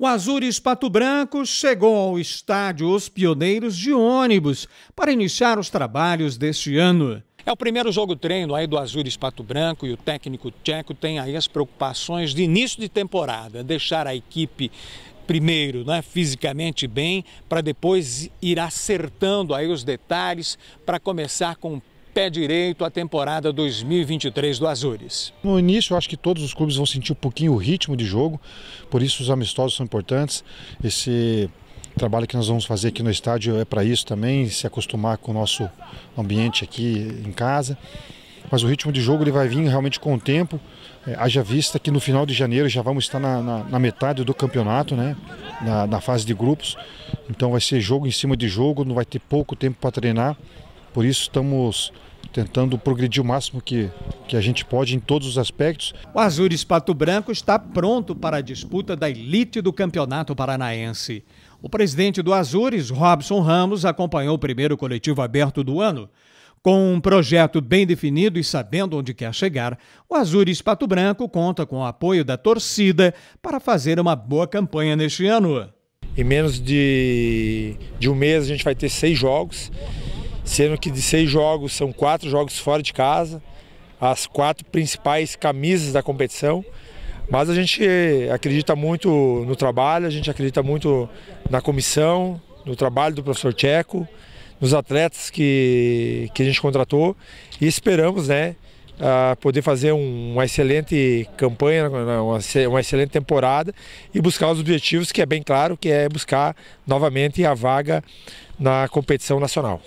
O Azures Pato Branco chegou ao estádio Os Pioneiros de ônibus para iniciar os trabalhos deste ano. É o primeiro jogo treino aí do Azures Pato Branco e o técnico tcheco tem aí as preocupações de início de temporada, deixar a equipe primeiro, né, fisicamente bem, para depois ir acertando aí os detalhes para começar com pé direito a temporada 2023 do Azures. No início, eu acho que todos os clubes vão sentir um pouquinho o ritmo de jogo, por isso os amistosos são importantes. Esse trabalho que nós vamos fazer aqui no estádio é para isso também, se acostumar com o nosso ambiente aqui em casa. Mas o ritmo de jogo ele vai vir realmente com o tempo. É, haja vista que no final de janeiro já vamos estar na, na, na metade do campeonato, né? Na, na fase de grupos. Então vai ser jogo em cima de jogo, não vai ter pouco tempo para treinar. Por isso estamos tentando progredir o máximo que, que a gente pode em todos os aspectos. O Azures Pato Branco está pronto para a disputa da elite do Campeonato Paranaense. O presidente do Azures, Robson Ramos, acompanhou o primeiro coletivo aberto do ano. Com um projeto bem definido e sabendo onde quer chegar, o Azures Pato Branco conta com o apoio da torcida para fazer uma boa campanha neste ano. Em menos de, de um mês a gente vai ter seis jogos sendo que de seis jogos são quatro jogos fora de casa, as quatro principais camisas da competição. Mas a gente acredita muito no trabalho, a gente acredita muito na comissão, no trabalho do professor Tcheco, nos atletas que, que a gente contratou e esperamos né, poder fazer uma excelente campanha, uma excelente temporada e buscar os objetivos, que é bem claro, que é buscar novamente a vaga na competição nacional.